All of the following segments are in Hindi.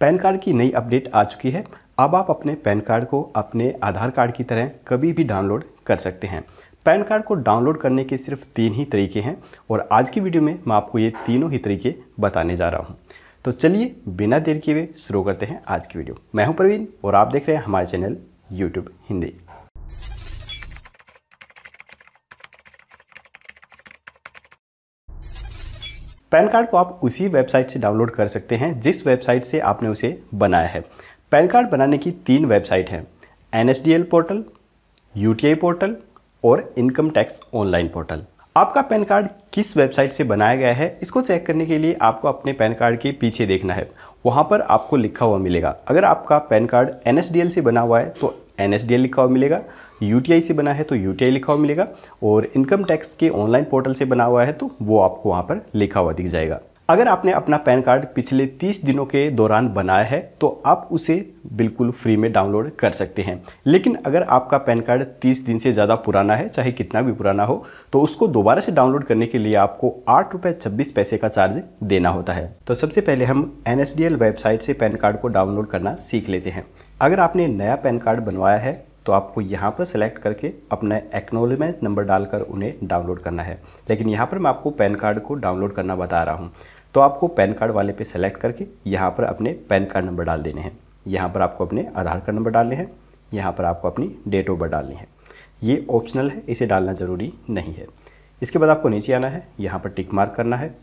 पैन कार्ड की नई अपडेट आ चुकी है अब आप अपने पैन कार्ड को अपने आधार कार्ड की तरह कभी भी डाउनलोड कर सकते हैं पैन कार्ड को डाउनलोड करने के सिर्फ तीन ही तरीके हैं और आज की वीडियो में मैं आपको ये तीनों ही तरीके बताने जा रहा हूँ तो चलिए बिना देर किए हुए शुरू करते हैं आज की वीडियो मैं हूँ प्रवीण और आप देख रहे हैं हमारे channel YouTube Hindi PAN card को आप उसी वेबसाइट से डाउनलोड कर सकते हैं जिस वेबसाइट से आपने उसे बनाया है पैन कार्ड बनाने की तीन वेबसाइट हैं एन पोर्टल यू पोर्टल और इनकम टैक्स ऑनलाइन पोर्टल आपका पैन कार्ड किस वेबसाइट से बनाया गया है इसको चेक करने के लिए आपको अपने पैन कार्ड के पीछे देखना है वहाँ पर आपको लिखा हुआ मिलेगा अगर आपका पैन कार्ड एन से बना हुआ है तो एन लिखा हुआ मिलेगा यू से बना है तो यू लिखा हुआ मिलेगा और इनकम टैक्स के ऑनलाइन पोर्टल से बना हुआ है तो वो आपको वहाँ पर लिखा हुआ दिख जाएगा अगर आपने अपना पैन कार्ड पिछले 30 दिनों के दौरान बनाया है तो आप उसे बिल्कुल फ्री में डाउनलोड कर सकते हैं लेकिन अगर आपका पैन कार्ड 30 दिन से ज़्यादा पुराना है चाहे कितना भी पुराना हो तो उसको दोबारा से डाउनलोड करने के लिए आपको आठ रुपये छब्बीस पैसे का चार्ज देना होता है तो सबसे पहले हम एन वेबसाइट से पैन कार्ड को डाउनलोड करना सीख लेते हैं अगर आपने नया पैन कार्ड बनवाया है तो आपको यहाँ पर सिलेक्ट करके अपना एक्नोलमेंट नंबर डालकर उन्हें डाउनलोड करना है लेकिन यहाँ पर मैं आपको पैन कार्ड को डाउनलोड करना बता रहा हूँ तो आपको पैन कार्ड वाले पे सेलेक्ट करके यहाँ पर अपने पैन कार्ड नंबर डाल देने हैं यहाँ पर आपको अपने आधार कार्ड नंबर डालने हैं यहाँ पर आपको अपनी डेट ऑफ बर्थ डालनी है ये ऑप्शनल है इसे डालना ज़रूरी नहीं है इसके बाद आपको नीचे आना है यहाँ पर टिक मार्क करना है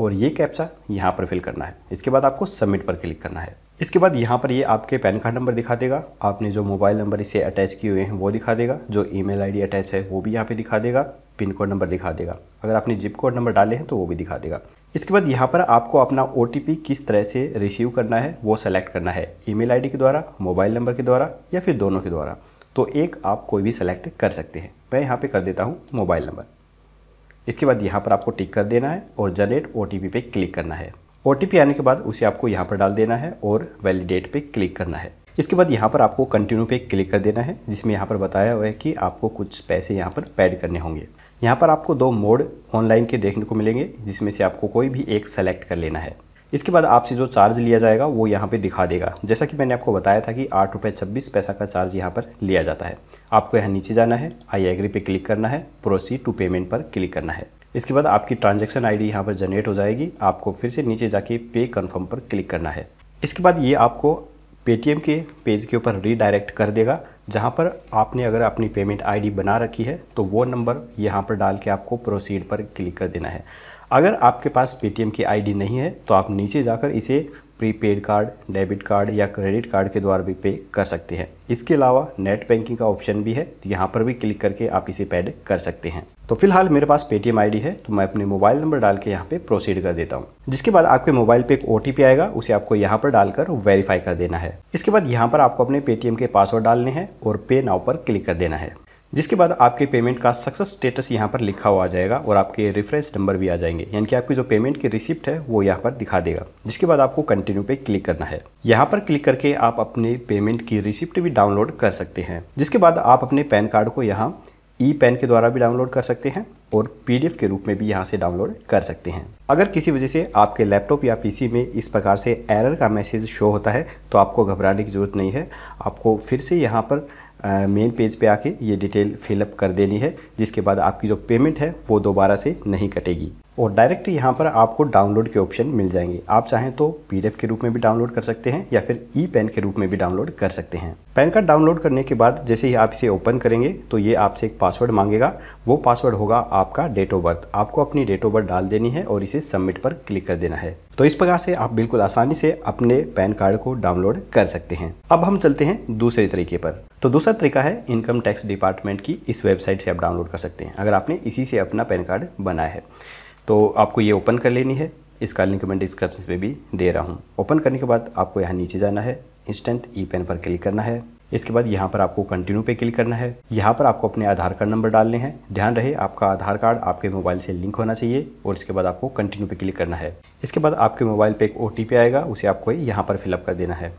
और ये कैप्चा यहाँ पर फिल करना है इसके बाद आपको सबमिट पर क्लिक करना है इसके बाद यहाँ पर ये आपके पैन कार्ड नंबर दिखा देगा आपने जो मोबाइल नंबर इसे अटैच किए हुए हैं वो दिखा देगा जो ईमेल आईडी अटैच है वो भी यहाँ पे दिखा देगा पिन कोड नंबर दिखा देगा अगर आपने जिप कोड नंबर डाले हैं तो वो भी दिखा देगा इसके बाद यहाँ पर आपको अपना ओ किस तरह से रिसीव करना है वो सेलेक्ट करना है ई मेल के द्वारा मोबाइल नंबर के द्वारा या फिर दोनों के द्वारा तो एक आप कोई भी सेलेक्ट कर सकते हैं मैं यहाँ पर कर देता हूँ मोबाइल नंबर इसके बाद यहाँ पर आपको टिक कर देना है और जनरेट ओ पे क्लिक करना है ओ आने के बाद उसे आपको यहाँ पर डाल देना है और वैलिडेट पे क्लिक करना है इसके बाद यहाँ पर आपको कंटिन्यू पे क्लिक कर देना है जिसमें यहाँ पर बताया हुआ है कि आपको कुछ पैसे यहाँ पर पैड करने होंगे यहाँ पर आपको दो मोड ऑनलाइन के देखने को मिलेंगे जिसमें से आपको कोई भी एक सेलेक्ट कर लेना है इसके बाद आपसे जो चार्ज लिया जाएगा वो यहाँ पे दिखा देगा जैसा कि मैंने आपको बताया था कि आठ रुपये छब्बीस पैसा का चार्ज यहाँ पर लिया जाता है आपको यहाँ नीचे जाना है आई एग्री पे क्लिक करना है प्रोसीड टू पेमेंट पर क्लिक करना है इसके बाद आपकी ट्रांजेक्शन आई डी यहाँ पर जनरेट हो जाएगी आपको फिर से नीचे जाके पे कन्फर्म पर क्लिक करना है इसके बाद ये आपको पेटीएम के पेज के ऊपर रीडायरेक्ट कर देगा जहाँ पर आपने अगर अपनी पेमेंट आईडी बना रखी है तो वो नंबर यहाँ पर डाल के आपको प्रोसीड पर क्लिक कर देना है अगर आपके पास पेटीएम की आईडी नहीं है तो आप नीचे जाकर इसे प्रीपेड कार्ड डेबिट कार्ड या क्रेडिट कार्ड के द्वारा भी पे कर सकते हैं इसके अलावा नेट बैंकिंग का ऑप्शन भी है तो यहाँ पर भी क्लिक करके आप इसे पेड कर सकते हैं तो फिलहाल मेरे पास पेटीएम आईडी है तो मैं अपने मोबाइल नंबर डाल के यहाँ पे प्रोसीड कर देता हूँ जिसके बाद आपके मोबाइल पे एक ओ आएगा उसे आपको यहाँ पर डालकर वेरीफाई कर देना है इसके बाद यहाँ पर आपको अपने पेटीएम के पासवर्ड डालने हैं और पे नाव पर क्लिक कर देना है जिसके बाद आपके पेमेंट का सक्सेस स्टेटस यहाँ पर लिखा हुआ आ जाएगा और आपके रेफरेंस नंबर भी आ जाएंगे यानी कि आपकी जो पेमेंट की रिसिप्ट है वो यहाँ पर दिखा देगा जिसके बाद आपको कंटिन्यू पे क्लिक करना है यहाँ पर क्लिक करके आप अपने पेमेंट की रिसिप्ट भी डाउनलोड कर सकते हैं जिसके बाद आप अपने पैन कार्ड को यहाँ ई पैन के द्वारा भी डाउनलोड कर सकते हैं और पीडीएफ के रूप में भी यहाँ से डाउनलोड कर सकते हैं अगर किसी वजह से आपके लैपटॉप या पीसी में इस प्रकार से एरर का मैसेज शो होता है तो आपको घबराने की ज़रूरत नहीं है आपको फिर से यहाँ पर मेन पेज पे आके ये डिटेल फिलअप कर देनी है जिसके बाद आपकी जो पेमेंट है वो दोबारा से नहीं कटेगी और डायरेक्ट यहाँ पर आपको डाउनलोड के ऑप्शन मिल जाएंगे आप चाहें तो पीडीएफ के रूप में भी डाउनलोड कर सकते हैं या फिर ई पेन के रूप में भी डाउनलोड कर सकते हैं पैन कार्ड डाउनलोड करने के बाद जैसे ही आप इसे ओपन करेंगे तो ये आपसे एक पासवर्ड मांगेगा वो पासवर्ड होगा आपका डेट ऑफ बर्थ आपको अपनी डेट ऑफ बर्थ डाल देनी है और इसे सबमिट पर क्लिक कर देना है तो इस प्रकार से आप बिल्कुल आसानी से अपने पैन कार्ड को डाउनलोड कर सकते हैं अब हम चलते हैं दूसरे तरीके पर तो दूसरा तरीका है इनकम टैक्स डिपार्टमेंट की इस वेबसाइट से आप डाउनलोड कर सकते हैं अगर आपने इसी से अपना पैन कार्ड बनाया है तो आपको ये ओपन कर लेनी है इसका लिंक मैं डिस्क्रिप्शन में भी दे रहा हूँ ओपन करने के बाद आपको यहाँ नीचे जाना है इंस्टेंट ई पेन पर क्लिक करना है इसके बाद यहाँ पर आपको कंटिन्यू पे क्लिक करना है यहाँ पर आपको अपने आधार कार्ड नंबर डालने हैं ध्यान रहे आपका आधार कार्ड आपके मोबाइल से लिंक होना चाहिए और इसके बाद आपको कंटिन्यू पे क्लिक करना है इसके बाद आपके मोबाइल पे एक ओ आएगा उसे आपको यहाँ पर फिलअप कर देना है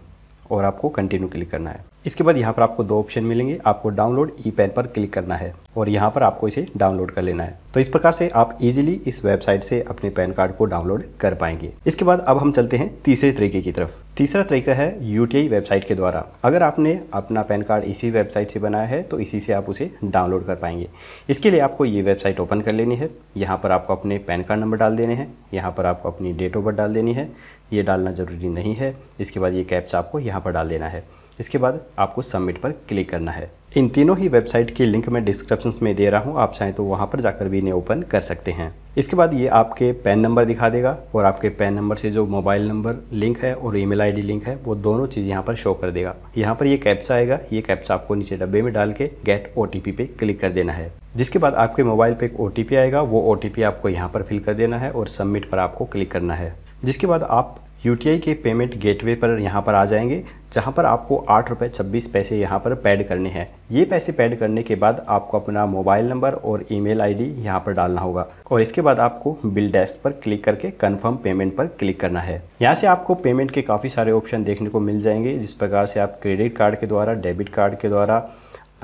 और आपको कंटिन्यू क्लिक करना है इसके बाद यहाँ पर आपको दो ऑप्शन मिलेंगे आपको डाउनलोड ई पेन पर क्लिक करना है और यहाँ पर आपको इसे डाउनलोड कर लेना है तो इस प्रकार से आप इजीली इस वेबसाइट से अपने पैन कार्ड को डाउनलोड कर पाएंगे इसके बाद अब हम चलते हैं तीसरे तरीके की तरफ तीसरा तरीका है यूटीआई वेबसाइट के द्वारा अगर आपने अपना पैन कार्ड इसी वेबसाइट से बनाया है तो इसी से आप उसे डाउनलोड कर पाएंगे इसके लिए आपको ये वेबसाइट ओपन कर लेनी है यहाँ पर आपको अपने पैन कार्ड नंबर डाल देने हैं यहाँ पर आपको अपनी डेट ऑफ बर्थ डाल देनी है ये डालना ज़रूरी नहीं है इसके बाद ये कैप्स आपको यहाँ पर डाल देना है इसके बाद आपको सबमिट पर क्लिक करना है इन तीनों ही वेबसाइट की लिंक मैं डिस्क्रिप्शन में दे रहा हूँ आप चाहें तो वहाँ पर जाकर भी इन्हें ओपन कर सकते हैं इसके बाद ये आपके पैन नंबर दिखा देगा और आपके पैन नंबर से जो मोबाइल नंबर लिंक है और ईमेल आईडी लिंक है वो दोनों चीज़ यहाँ पर शो कर देगा यहाँ पर ये कैप्चा आएगा ये कैप्चा आपको नीचे डब्बे में डाल के गेट ओ पे क्लिक कर देना है जिसके बाद आपके मोबाइल पर एक ओ आएगा वो ओ आपको यहाँ पर फिल कर देना है और सबमिट पर आपको क्लिक करना है जिसके बाद आप यू के पेमेंट गेटवे पर यहाँ पर आ जाएंगे जहाँ पर आपको आठ रुपये छब्बीस पैसे यहाँ पर पैड करने हैं ये पैसे पैड करने के बाद आपको अपना मोबाइल नंबर और ईमेल आईडी यहाँ पर डालना होगा और इसके बाद आपको बिल डेस्क पर क्लिक करके कन्फर्म पेमेंट पर क्लिक करना है यहाँ से आपको पेमेंट के काफ़ी सारे ऑप्शन देखने को मिल जाएंगे जिस प्रकार से आप क्रेडिट कार्ड के द्वारा डेबिट कार्ड के द्वारा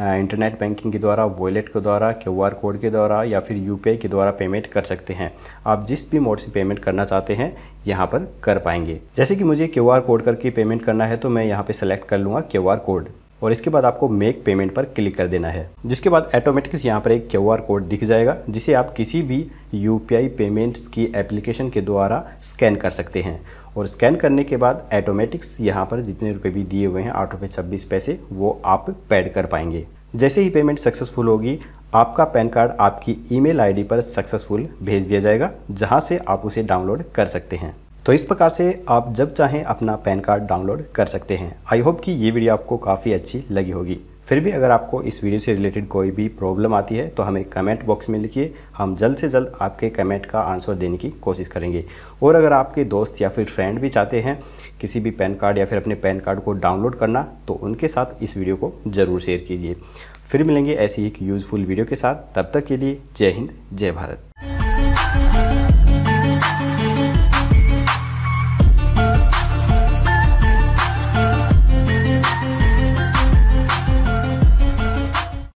इंटरनेट बैंकिंग के द्वारा वॉलेट के द्वारा क्यू आर कोड के द्वारा या फिर यू के द्वारा पेमेंट कर सकते हैं आप जिस भी मोड से पेमेंट करना चाहते हैं यहाँ पर कर पाएंगे जैसे कि मुझे क्यू आर कोड करके पेमेंट करना है तो मैं यहाँ पर सेलेक्ट कर लूँगा क्यू आर कोड और इसके बाद आपको मेक पेमेंट पर क्लिक कर देना है जिसके बाद ऑटोमेटिक्स यहाँ पर एक क्यू कोड दिख जाएगा जिसे आप किसी भी यू पेमेंट्स की एप्लीकेशन के द्वारा स्कैन कर सकते हैं और स्कैन करने के बाद ऑटोमेटिक्स यहाँ पर जितने रुपये भी दिए हुए हैं आठ रुपये छब्बीस पैसे वो आप पैड कर पाएंगे जैसे ही पेमेंट सक्सेसफुल होगी आपका पैन कार्ड आपकी ईमेल आईडी पर सक्सेसफुल भेज दिया जाएगा जहाँ से आप उसे डाउनलोड कर सकते हैं तो इस प्रकार से आप जब चाहें अपना पैन कार्ड डाउनलोड कर सकते हैं आई होप कि ये वीडियो आपको काफ़ी अच्छी लगी होगी फिर भी अगर आपको इस वीडियो से रिलेटेड कोई भी प्रॉब्लम आती है तो हमें कमेंट बॉक्स में लिखिए हम जल्द से जल्द आपके कमेंट का आंसर देने की कोशिश करेंगे और अगर आपके दोस्त या फिर फ्रेंड भी चाहते हैं किसी भी पैन कार्ड या फिर अपने पैन कार्ड को डाउनलोड करना तो उनके साथ इस वीडियो को ज़रूर शेयर कीजिए फिर मिलेंगे ऐसी एक यूज़फुल वीडियो के साथ तब तक के लिए जय हिंद जय भारत